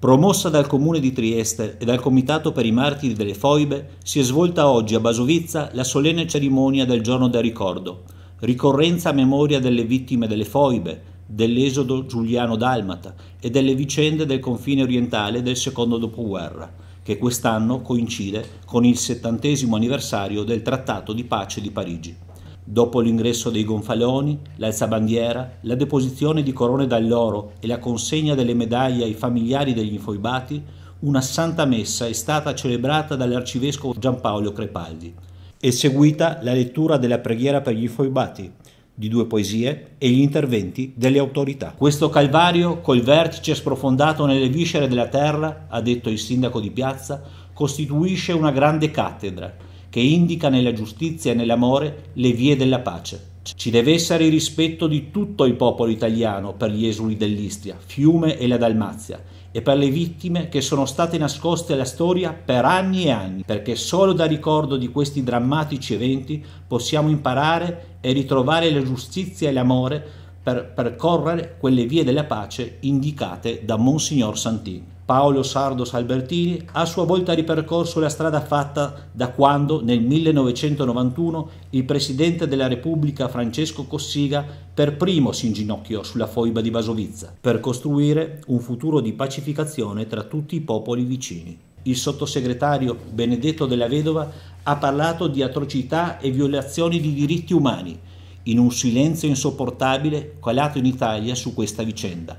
promossa dal Comune di Trieste e dal Comitato per i Martiri delle Foibe, si è svolta oggi a Basovizza la solenne cerimonia del giorno del ricordo, ricorrenza a memoria delle vittime delle Foibe, dell'esodo giuliano-dalmata e delle vicende del confine orientale del secondo dopoguerra, che quest'anno coincide con il settantesimo anniversario del Trattato di pace di Parigi. Dopo l'ingresso dei gonfaloni, l'alzabandiera, la deposizione di corone d'alloro e la consegna delle medaglie ai familiari degli infoibati, una santa messa è stata celebrata dall'arcivescovo Giampaolo Crepaldi. È seguita la lettura della preghiera per gli infoibati, di due poesie e gli interventi delle autorità. Questo calvario, col vertice sprofondato nelle viscere della terra, ha detto il sindaco di piazza, costituisce una grande cattedra che indica nella giustizia e nell'amore le vie della pace. Ci deve essere il rispetto di tutto il popolo italiano per gli esuli dell'Istria, Fiume e la Dalmazia e per le vittime che sono state nascoste alla storia per anni e anni, perché solo da ricordo di questi drammatici eventi possiamo imparare e ritrovare la giustizia e l'amore per percorrere quelle vie della pace indicate da Monsignor Santini. Paolo Sardos Albertini ha a sua volta ripercorso la strada fatta da quando, nel 1991, il Presidente della Repubblica Francesco Cossiga per primo si inginocchiò sulla foiba di Basovizza per costruire un futuro di pacificazione tra tutti i popoli vicini. Il sottosegretario Benedetto della Vedova ha parlato di atrocità e violazioni di diritti umani in un silenzio insopportabile calato in Italia su questa vicenda.